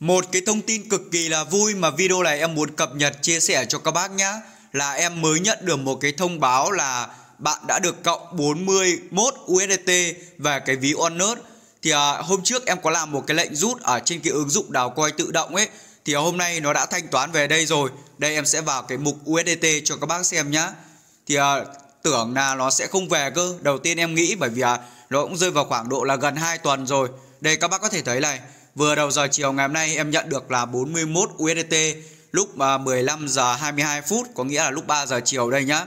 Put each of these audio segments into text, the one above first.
Một cái thông tin cực kỳ là vui mà video này em muốn cập nhật chia sẻ cho các bác nhá Là em mới nhận được một cái thông báo là bạn đã được cộng 41 USDT về cái ví Onus Thì à, hôm trước em có làm một cái lệnh rút ở trên cái ứng dụng đào coi tự động ấy Thì hôm nay nó đã thanh toán về đây rồi Đây em sẽ vào cái mục USDT cho các bác xem nhá Thì à, tưởng là nó sẽ không về cơ Đầu tiên em nghĩ bởi vì à, nó cũng rơi vào khoảng độ là gần 2 tuần rồi Đây các bác có thể thấy này Vừa đầu giờ chiều ngày hôm nay em nhận được là 41 USDT lúc 15 à, giờ 22 phút có nghĩa là lúc 3 giờ chiều đây nhá.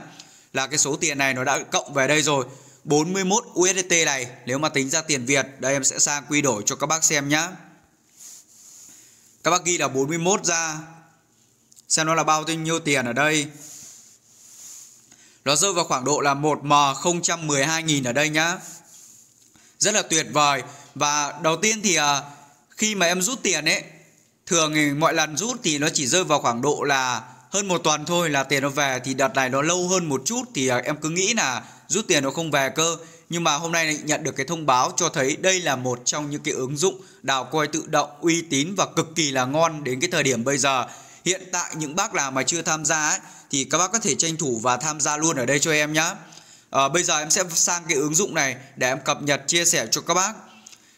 Là cái số tiền này nó đã cộng về đây rồi. 41 USDT này nếu mà tính ra tiền Việt đây em sẽ sang quy đổi cho các bác xem nhá. Các bác ghi là 41 ra xem nó là bao nhiêu tiền ở đây. Nó rơi vào khoảng độ là 1M012.000 ở đây nhá. Rất là tuyệt vời. Và đầu tiên thì à, khi mà em rút tiền ấy thường thì mọi lần rút thì nó chỉ rơi vào khoảng độ là hơn một tuần thôi là tiền nó về thì đợt này nó lâu hơn một chút thì à, em cứ nghĩ là rút tiền nó không về cơ nhưng mà hôm nay nhận được cái thông báo cho thấy đây là một trong những cái ứng dụng đào coi tự động uy tín và cực kỳ là ngon đến cái thời điểm bây giờ hiện tại những bác nào mà chưa tham gia ấy, thì các bác có thể tranh thủ và tham gia luôn ở đây cho em nhé à, ờ, bây giờ em sẽ sang cái ứng dụng này để em cập nhật chia sẻ cho các bác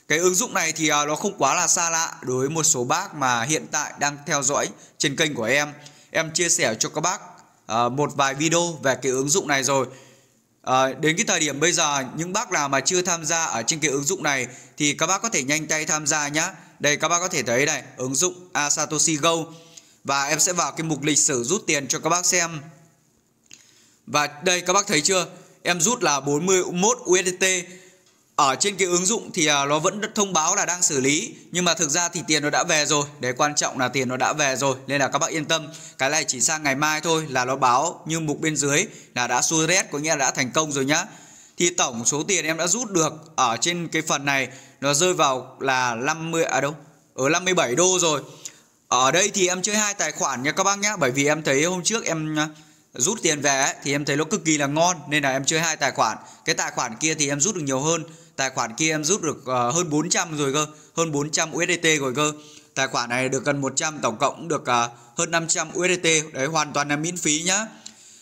cái ứng dụng này thì à, nó không quá là xa lạ đối với một số bác mà hiện tại đang theo dõi trên kênh của em. Em chia sẻ cho các bác à, một vài video về cái ứng dụng này rồi. À, đến cái thời điểm bây giờ những bác nào mà chưa tham gia ở trên cái ứng dụng này thì các bác có thể nhanh tay tham gia nhá. Đây các bác có thể thấy này, ứng dụng Asatoshi Go và em sẽ vào cái mục lịch sử rút tiền cho các bác xem. Và đây các bác thấy chưa? Em rút là 41 USDT ở trên cái ứng dụng thì à, nó vẫn thông báo là đang xử lý nhưng mà thực ra thì tiền nó đã về rồi để quan trọng là tiền nó đã về rồi nên là các bạn yên tâm cái này chỉ sang ngày mai thôi là nó báo như mục bên dưới là đã xuôi rét có nghĩa là đã thành công rồi nhá thì tổng số tiền em đã rút được ở trên cái phần này nó rơi vào là 50 à đâu ở ừ, 57 đô rồi ở đây thì em chơi hai tài khoản nha các bác nhá bởi vì em thấy hôm trước em à, rút tiền về thì em thấy nó cực kỳ là ngon nên là em chơi hai tài khoản cái tài khoản kia thì em rút được nhiều hơn Tài khoản kia em rút được uh, hơn 400 rồi cơ Hơn 400 USDT rồi cơ Tài khoản này được gần 100 tổng cộng được uh, hơn 500 USDT Đấy hoàn toàn là miễn phí nhá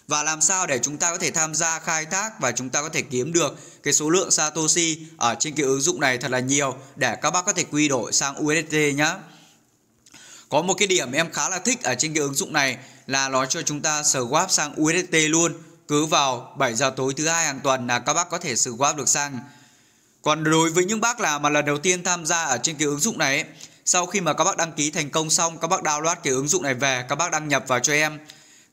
và làm sao để chúng ta có thể tham gia khai thác và chúng ta có thể kiếm được cái số lượng Satoshi ở trên cái ứng dụng này thật là nhiều để các bác có thể quy đổi sang USDT nhá. Có một cái điểm em khá là thích ở trên cái ứng dụng này là nó cho chúng ta swap sang USDT luôn. Cứ vào 7 giờ tối thứ hai hàng tuần là các bác có thể swap được sang còn đối với những bác nào mà lần đầu tiên tham gia ở trên cái ứng dụng này sau khi mà các bác đăng ký thành công xong các bác download cái ứng dụng này về các bác đăng nhập vào cho em.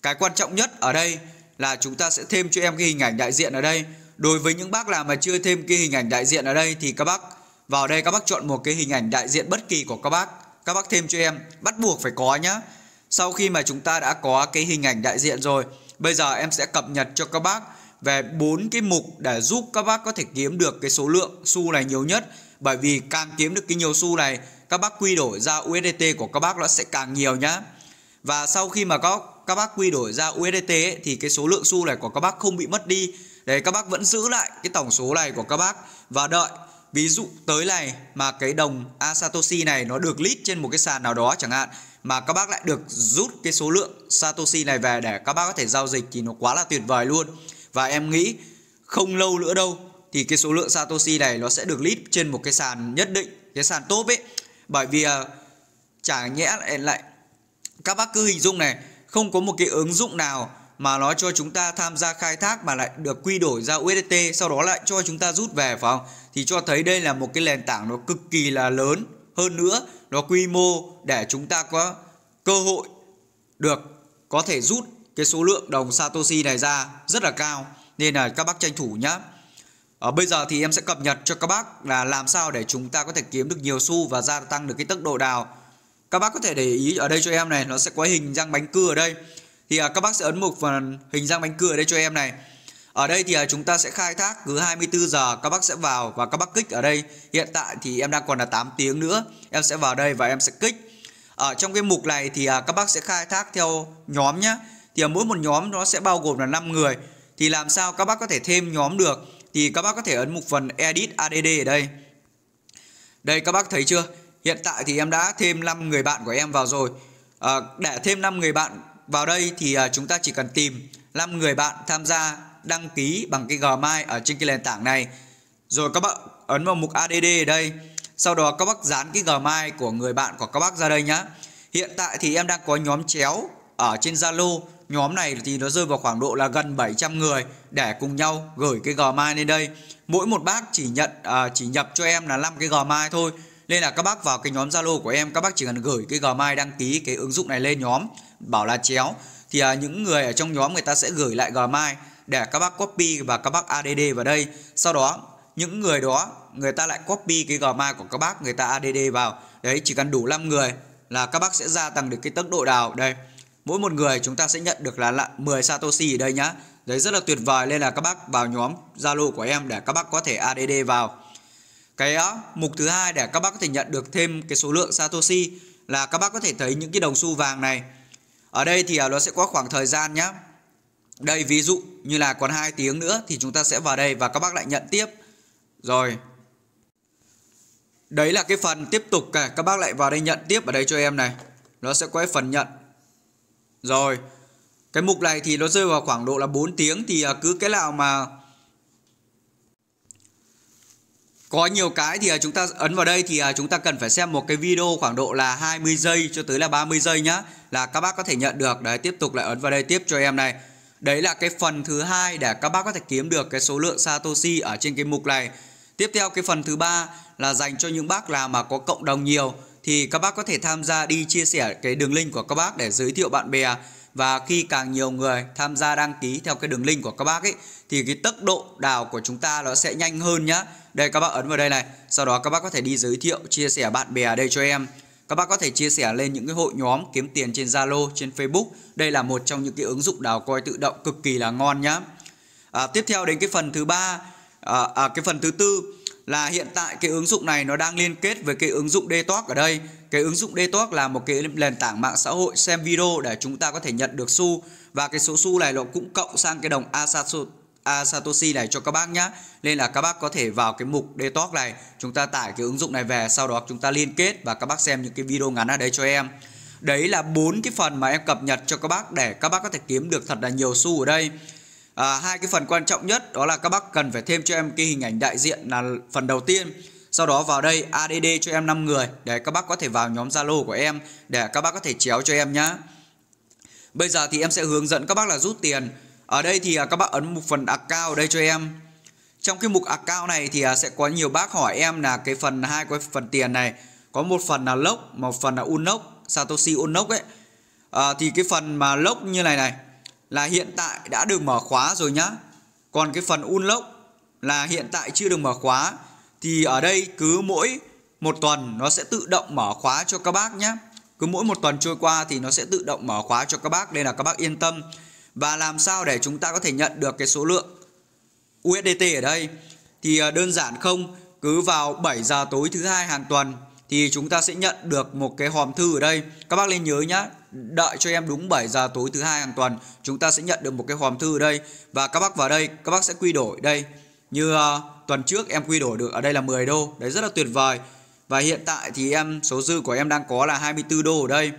Cái quan trọng nhất ở đây là chúng ta sẽ thêm cho em cái hình ảnh đại diện ở đây. Đối với những bác nào mà chưa thêm cái hình ảnh đại diện ở đây thì các bác vào đây các bác chọn một cái hình ảnh đại diện bất kỳ của các bác. Các bác thêm cho em, bắt buộc phải có nhá. Sau khi mà chúng ta đã có cái hình ảnh đại diện rồi, bây giờ em sẽ cập nhật cho các bác về bốn cái mục để giúp các bác có thể kiếm được cái số lượng xu này nhiều nhất bởi vì càng kiếm được cái nhiều xu này các bác quy đổi ra USDT của các bác nó sẽ càng nhiều nhá và sau khi mà các các bác quy đổi ra USDT ấy, thì cái số lượng xu này của các bác không bị mất đi để các bác vẫn giữ lại cái tổng số này của các bác và đợi ví dụ tới này mà cái đồng Asatoshi này nó được list trên một cái sàn nào đó chẳng hạn mà các bác lại được rút cái số lượng Satoshi này về để các bác có thể giao dịch thì nó quá là tuyệt vời luôn và em nghĩ không lâu nữa đâu thì cái số lượng Satoshi này nó sẽ được list trên một cái sàn nhất định, cái sàn top ấy. Bởi vì uh, chả nhẽ lại, lại các bác cứ hình dung này, không có một cái ứng dụng nào mà nó cho chúng ta tham gia khai thác mà lại được quy đổi ra USDT sau đó lại cho chúng ta rút về phải không? Thì cho thấy đây là một cái nền tảng nó cực kỳ là lớn hơn nữa, nó quy mô để chúng ta có cơ hội được có thể rút cái số lượng đồng Satoshi này ra rất là cao nên là các bác tranh thủ nhá. ở ờ, bây giờ thì em sẽ cập nhật cho các bác là làm sao để chúng ta có thể kiếm được nhiều xu và gia tăng được cái tốc độ đào. Các bác có thể để ý ở đây cho em này, nó sẽ có hình răng bánh cưa ở đây. Thì à, các bác sẽ ấn mục phần hình răng bánh cưa ở đây cho em này. Ở đây thì à, chúng ta sẽ khai thác cứ 24 giờ các bác sẽ vào và các bác kích ở đây. Hiện tại thì em đang còn là 8 tiếng nữa. Em sẽ vào đây và em sẽ kích. Ở ờ, trong cái mục này thì à, các bác sẽ khai thác theo nhóm nhé thì mỗi một nhóm nó sẽ bao gồm là 5 người thì làm sao các bác có thể thêm nhóm được thì các bác có thể ấn mục phần edit add ở đây đây các bác thấy chưa hiện tại thì em đã thêm 5 người bạn của em vào rồi à, để thêm 5 người bạn vào đây thì à, chúng ta chỉ cần tìm 5 người bạn tham gia đăng ký bằng cái Gmail ở trên cái nền tảng này rồi các bạn ấn vào mục add ở đây sau đó các bác dán cái Gmail của người bạn của các bác ra đây nhá hiện tại thì em đang có nhóm chéo ở trên Zalo nhóm này thì nó rơi vào khoảng độ là gần 700 người để cùng nhau gửi cái gò mai lên đây mỗi một bác chỉ nhận à, chỉ nhập cho em là 5 cái gò mai thôi nên là các bác vào cái nhóm Zalo của em các bác chỉ cần gửi cái gò mai đăng ký cái ứng dụng này lên nhóm bảo là chéo thì à, những người ở trong nhóm người ta sẽ gửi lại gò mai để các bác copy và các bác ADD vào đây sau đó những người đó người ta lại copy cái gmail của các bác người ta add vào đấy chỉ cần đủ 5 người là các bác sẽ gia tăng được cái tốc độ đào đây Mỗi một người chúng ta sẽ nhận được là 10 Satoshi ở đây nhá. Đấy rất là tuyệt vời nên là các bác vào nhóm Zalo của em để các bác có thể ADD vào. Cái đó, mục thứ hai để các bác có thể nhận được thêm cái số lượng Satoshi là các bác có thể thấy những cái đồng xu vàng này. Ở đây thì à, nó sẽ có khoảng thời gian nhá. Đây ví dụ như là còn 2 tiếng nữa thì chúng ta sẽ vào đây và các bác lại nhận tiếp. Rồi. Đấy là cái phần tiếp tục cả các bác lại vào đây nhận tiếp ở đây cho em này. Nó sẽ có cái phần nhận rồi Cái mục này thì nó rơi vào khoảng độ là 4 tiếng Thì à, cứ cái nào mà Có nhiều cái thì à, chúng ta ấn vào đây Thì à, chúng ta cần phải xem một cái video khoảng độ là 20 giây cho tới là 30 giây nhá Là các bác có thể nhận được Đấy tiếp tục lại ấn vào đây tiếp cho em này Đấy là cái phần thứ hai để các bác có thể kiếm được cái số lượng Satoshi ở trên cái mục này. Tiếp theo cái phần thứ ba là dành cho những bác là mà có cộng đồng nhiều thì các bác có thể tham gia đi chia sẻ cái đường link của các bác để giới thiệu bạn bè và khi càng nhiều người tham gia đăng ký theo cái đường link của các bác ấy thì cái tốc độ đào của chúng ta nó sẽ nhanh hơn nhá. Đây các bác ấn vào đây này, sau đó các bác có thể đi giới thiệu, chia sẻ bạn bè đây cho em. Các bác có thể chia sẻ lên những cái hội nhóm kiếm tiền trên Zalo, trên Facebook. Đây là một trong những cái ứng dụng đào coi tự động cực kỳ là ngon nhá. À, tiếp theo đến cái phần thứ ba, à, à, cái phần thứ tư là hiện tại cái ứng dụng này nó đang liên kết với cái ứng dụng Detox ở đây. Cái ứng dụng Detox là một cái nền tảng mạng xã hội xem video để chúng ta có thể nhận được xu và cái số xu này nó cũng cộng sang cái đồng Asasu Asatoshi này cho các bác nhá. Nên là các bác có thể vào cái mục Detox này, chúng ta tải cái ứng dụng này về, sau đó chúng ta liên kết và các bác xem những cái video ngắn ở đây cho em. Đấy là bốn cái phần mà em cập nhật cho các bác để các bác có thể kiếm được thật là nhiều xu ở đây à, hai cái phần quan trọng nhất đó là các bác cần phải thêm cho em cái hình ảnh đại diện là phần đầu tiên sau đó vào đây add cho em 5 người để các bác có thể vào nhóm zalo của em để các bác có thể chéo cho em nhá bây giờ thì em sẽ hướng dẫn các bác là rút tiền ở đây thì à, các bác ấn mục phần account đây cho em trong cái mục account này thì à, sẽ có nhiều bác hỏi em là cái phần hai cái phần tiền này có một phần là lốc một phần là unlock satoshi unlock ấy à, thì cái phần mà lốc như này này là hiện tại đã được mở khóa rồi nhá. Còn cái phần unlock là hiện tại chưa được mở khóa thì ở đây cứ mỗi một tuần nó sẽ tự động mở khóa cho các bác nhé. Cứ mỗi một tuần trôi qua thì nó sẽ tự động mở khóa cho các bác nên là các bác yên tâm. Và làm sao để chúng ta có thể nhận được cái số lượng USDT ở đây thì ờ, đơn giản không cứ vào 7 giờ tối thứ hai hàng tuần thì chúng ta sẽ nhận được một cái hòm thư ở đây. Các bác nên nhớ nhé đợi cho em đúng 7 giờ tối thứ hai hàng tuần chúng ta sẽ nhận được một cái hòm thư ở đây và các bác vào đây các bác sẽ quy đổi đây như uh, tuần trước em quy đổi được ở đây là 10 đô đấy rất là tuyệt vời và hiện tại thì em số dư của em đang có là 24 đô ở đây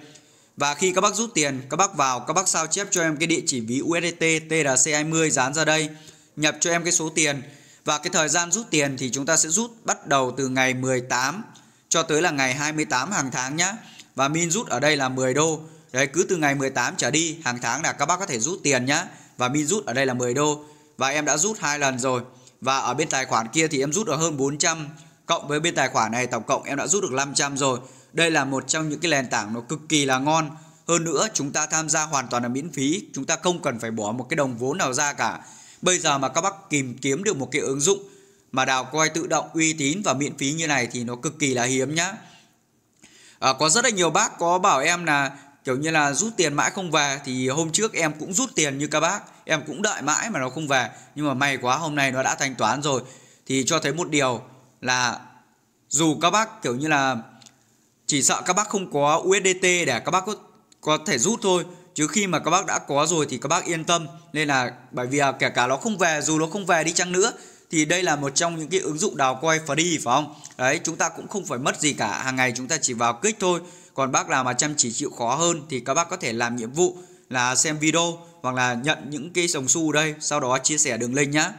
và khi các bác rút tiền các bác vào các bác sao chép cho em cái địa chỉ ví USDT TRC20 dán ra đây nhập cho em cái số tiền và cái thời gian rút tiền thì chúng ta sẽ rút bắt đầu từ ngày 18 cho tới là ngày 28 hàng tháng nhá. Và min rút ở đây là 10 đô. Đấy cứ từ ngày 18 trở đi hàng tháng là các bác có thể rút tiền nhá. Và min rút ở đây là 10 đô và em đã rút hai lần rồi. Và ở bên tài khoản kia thì em rút được hơn 400 cộng với bên tài khoản này tổng cộng em đã rút được 500 rồi. Đây là một trong những cái nền tảng nó cực kỳ là ngon. Hơn nữa chúng ta tham gia hoàn toàn là miễn phí, chúng ta không cần phải bỏ một cái đồng vốn nào ra cả. Bây giờ mà các bác tìm kiếm được một cái ứng dụng mà đào coi tự động uy tín và miễn phí như này thì nó cực kỳ là hiếm nhá. À, có rất là nhiều bác có bảo em là kiểu như là rút tiền mãi không về thì hôm trước em cũng rút tiền như các bác em cũng đợi mãi mà nó không về nhưng mà may quá hôm nay nó đã thanh toán rồi thì cho thấy một điều là dù các bác kiểu như là chỉ sợ các bác không có USDT để các bác có, có thể rút thôi chứ khi mà các bác đã có rồi thì các bác yên tâm nên là bởi vì kể cả nó không về dù nó không về đi chăng nữa thì đây là một trong những cái ứng dụng đào quay free phải không đấy chúng ta cũng không phải mất gì cả hàng ngày chúng ta chỉ vào kích thôi còn bác nào mà chăm chỉ chịu khó hơn thì các bác có thể làm nhiệm vụ là xem video hoặc là nhận những cái dòng xu đây sau đó chia sẻ đường link nhá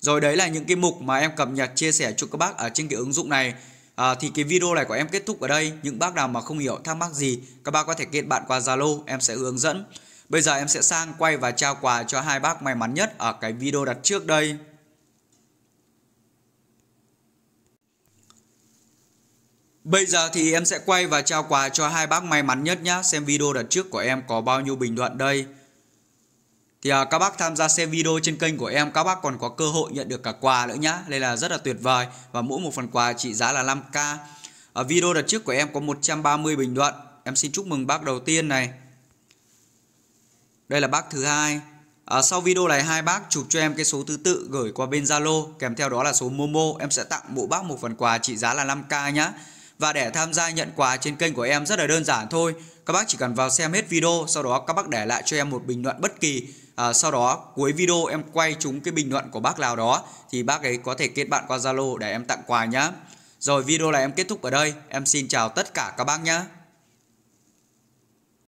rồi đấy là những cái mục mà em cập nhật chia sẻ cho các bác ở trên cái ứng dụng này à, thì cái video này của em kết thúc ở đây những bác nào mà không hiểu thắc mắc gì các bác có thể kết bạn qua zalo em sẽ hướng dẫn bây giờ em sẽ sang quay và trao quà cho hai bác may mắn nhất ở cái video đặt trước đây Bây giờ thì em sẽ quay và trao quà cho hai bác may mắn nhất nhá. Xem video đợt trước của em có bao nhiêu bình luận đây. Thì à, các bác tham gia xem video trên kênh của em các bác còn có cơ hội nhận được cả quà nữa nhá. Đây là rất là tuyệt vời và mỗi một phần quà trị giá là 5k. Ở video đợt trước của em có 130 bình luận. Em xin chúc mừng bác đầu tiên này. Đây là bác thứ hai. À, sau video này hai bác chụp cho em cái số thứ tự gửi qua bên Zalo kèm theo đó là số Momo em sẽ tặng mỗi bác một phần quà trị giá là 5k nhá. Và để tham gia nhận quà trên kênh của em rất là đơn giản thôi Các bác chỉ cần vào xem hết video Sau đó các bác để lại cho em một bình luận bất kỳ à, Sau đó cuối video em quay chúng cái bình luận của bác nào đó Thì bác ấy có thể kết bạn qua Zalo để em tặng quà nhá Rồi video này em kết thúc ở đây Em xin chào tất cả các bác nhá